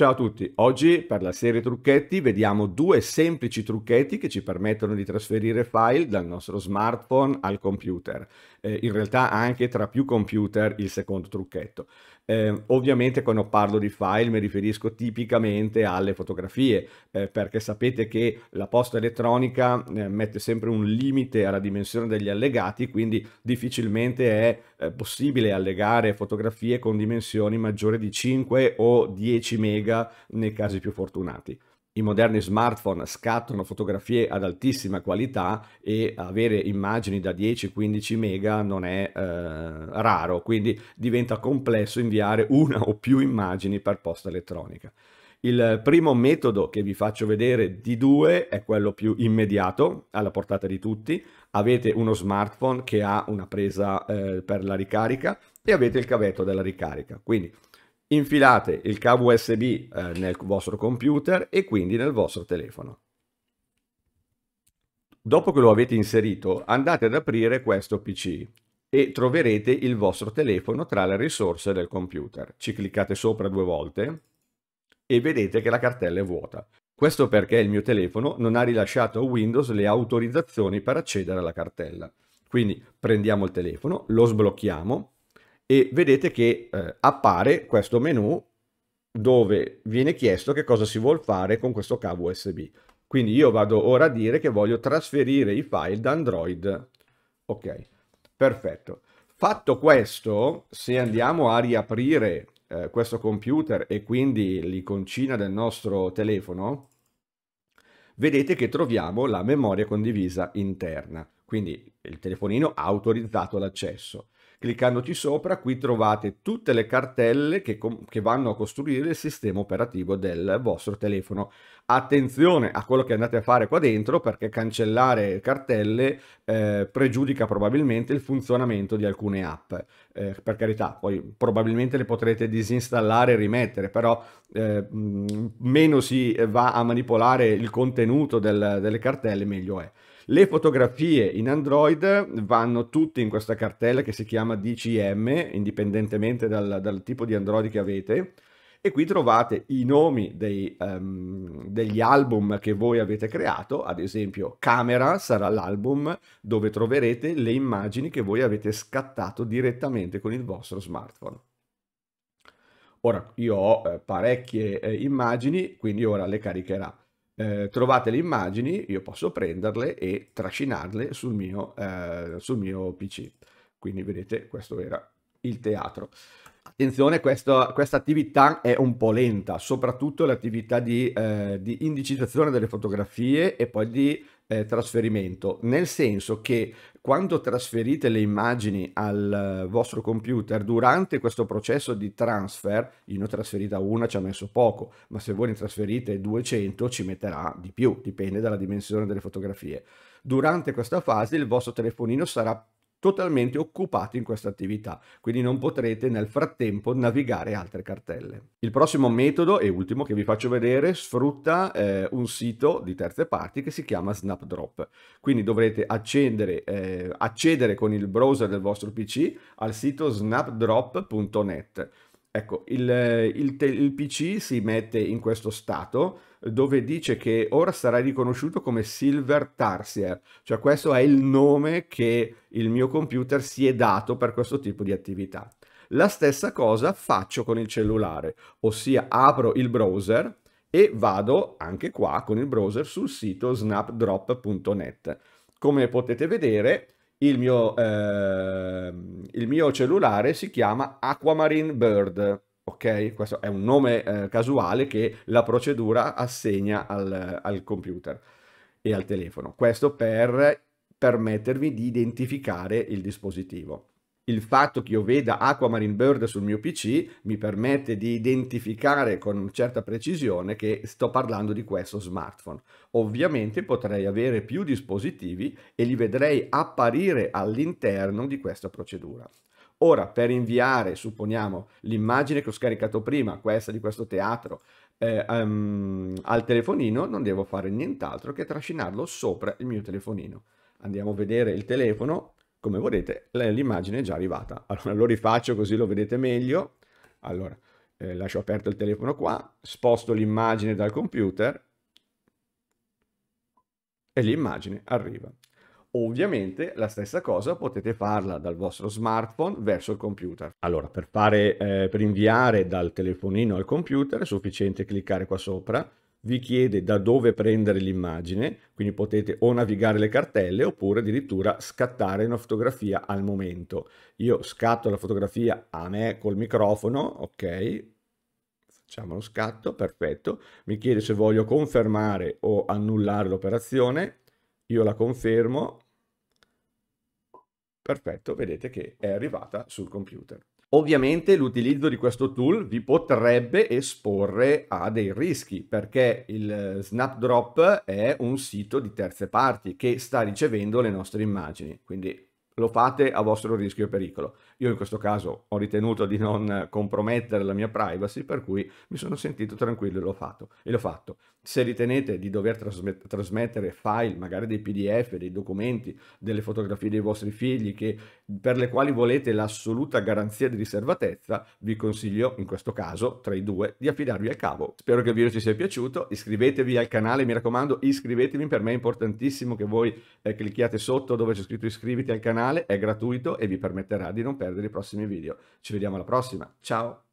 Ciao a tutti, oggi per la serie trucchetti vediamo due semplici trucchetti che ci permettono di trasferire file dal nostro smartphone al computer eh, in realtà anche tra più computer il secondo trucchetto. Eh, ovviamente quando parlo di file mi riferisco tipicamente alle fotografie, eh, perché sapete che la posta elettronica eh, mette sempre un limite alla dimensione degli allegati, quindi difficilmente è eh, possibile allegare fotografie con dimensioni maggiori di 5 o 10 mega nei casi più fortunati i moderni smartphone scattano fotografie ad altissima qualità e avere immagini da 10-15 mega non è eh, raro, quindi diventa complesso inviare una o più immagini per posta elettronica. Il primo metodo che vi faccio vedere di due è quello più immediato, alla portata di tutti. Avete uno smartphone che ha una presa eh, per la ricarica e avete il cavetto della ricarica. Quindi infilate il cavo USB eh, nel vostro computer e quindi nel vostro telefono. Dopo che lo avete inserito andate ad aprire questo PC e troverete il vostro telefono tra le risorse del computer. Ci cliccate sopra due volte e vedete che la cartella è vuota. Questo perché il mio telefono non ha rilasciato a Windows le autorizzazioni per accedere alla cartella. Quindi prendiamo il telefono, lo sblocchiamo e vedete che eh, appare questo menu dove viene chiesto che cosa si vuol fare con questo cavo USB. Quindi io vado ora a dire che voglio trasferire i file da Android. Ok, perfetto. Fatto questo, se andiamo a riaprire eh, questo computer e quindi l'iconcina del nostro telefono, vedete che troviamo la memoria condivisa interna, quindi il telefonino ha autorizzato l'accesso. Cliccandoci sopra qui trovate tutte le cartelle che, che, vanno a costruire il sistema operativo del vostro telefono. Attenzione a quello che andate a fare qua dentro perché cancellare cartelle eh, pregiudica probabilmente il funzionamento di alcune app. Eh, per carità, poi probabilmente le potrete disinstallare e rimettere, però eh, mm, meno si va a manipolare il contenuto del, delle cartelle meglio è. Le fotografie in Android vanno tutte in questa cartella che si chiama DCM, indipendentemente dal, dal tipo di Android che avete, e qui trovate i nomi dei, um, degli album che voi avete creato, ad esempio Camera sarà l'album dove troverete le immagini che voi avete scattato direttamente con il vostro smartphone. Ora io ho eh, parecchie eh, immagini, quindi ora le caricherà. Eh, trovate le immagini, io posso prenderle e trascinarle sul mio, eh, sul mio PC. Quindi vedete, questo era il teatro. Attenzione, questa attività è un po' lenta, soprattutto l'attività di, eh, di, indicizzazione delle fotografie e poi di eh, trasferimento, nel senso che quando trasferite le immagini al eh, vostro computer durante questo processo di transfer, io ne ho trasferita una, ci ha messo poco, ma se voi ne trasferite 200 ci metterà di più, dipende dalla dimensione delle fotografie. Durante questa fase il vostro telefonino sarà totalmente occupati in questa attività, quindi non potrete nel frattempo navigare altre cartelle. Il prossimo metodo e ultimo che vi faccio vedere sfrutta eh, un sito di terze parti che si chiama Snapdrop, quindi dovrete accedere, eh, accedere con il browser del vostro PC al sito snapdrop.net. Ecco, il, eh, il, il PC si mette in questo stato dove dice che ora sarà riconosciuto come Silver Tarsier, cioè questo è il nome che il mio computer si è dato per questo tipo di attività. La stessa cosa faccio con il cellulare, ossia apro il browser e vado anche qua con il browser sul sito snapdrop.net. Come potete vedere il mio, eh, il mio cellulare si chiama Aquamarine Bird ok? Questo è un nome eh, casuale che la procedura assegna al, al, computer e al telefono. Questo per permettervi di identificare il dispositivo. Il fatto che io veda Aquamarine Bird sul mio PC mi permette di identificare con certa precisione che sto parlando di questo smartphone. Ovviamente potrei avere più dispositivi e li vedrei apparire all'interno di questa procedura. Ora, per inviare, supponiamo, l'immagine che ho scaricato prima, questa di questo teatro, eh, um, al telefonino, non devo fare nient'altro che trascinarlo sopra il mio telefonino. Andiamo a vedere il telefono. Come vedete, l'immagine è già arrivata. Allora lo rifaccio così lo vedete meglio. Allora, eh, lascio aperto il telefono qua, sposto l'immagine dal computer e l'immagine arriva. Ovviamente la stessa cosa potete farla dal vostro smartphone verso il computer. Allora, per, fare, eh, per inviare dal telefonino al computer è sufficiente cliccare qua sopra, vi chiede da dove prendere l'immagine, quindi potete o navigare le cartelle oppure addirittura scattare una fotografia al momento. Io scatto la fotografia a me col microfono, ok, facciamo lo scatto, perfetto, mi chiede se voglio confermare o annullare l'operazione, io la confermo. Perfetto, vedete che è arrivata sul computer. Ovviamente l'utilizzo di questo tool vi potrebbe esporre a dei rischi perché il eh, Snapdrop è un sito di terze parti che sta ricevendo le nostre immagini, quindi lo fate a vostro rischio e pericolo. Io in questo caso ho ritenuto di non compromettere la mia privacy, per cui mi sono sentito tranquillo e l'ho fatto. E l'ho fatto. Se ritenete di dover trasmet trasmettere file, magari dei PDF, dei documenti, delle fotografie dei vostri figli, che, per le quali volete l'assoluta garanzia di riservatezza, vi consiglio in questo caso, tra i due, di affidarvi al cavo. Spero che il video ci sia piaciuto, iscrivetevi al canale, mi raccomando, iscrivetevi, per me è importantissimo che voi eh, clicchiate sotto dove c'è scritto iscriviti al canale, canale, è gratuito e vi permetterà di non perdere i prossimi video. Ci vediamo alla prossima, ciao!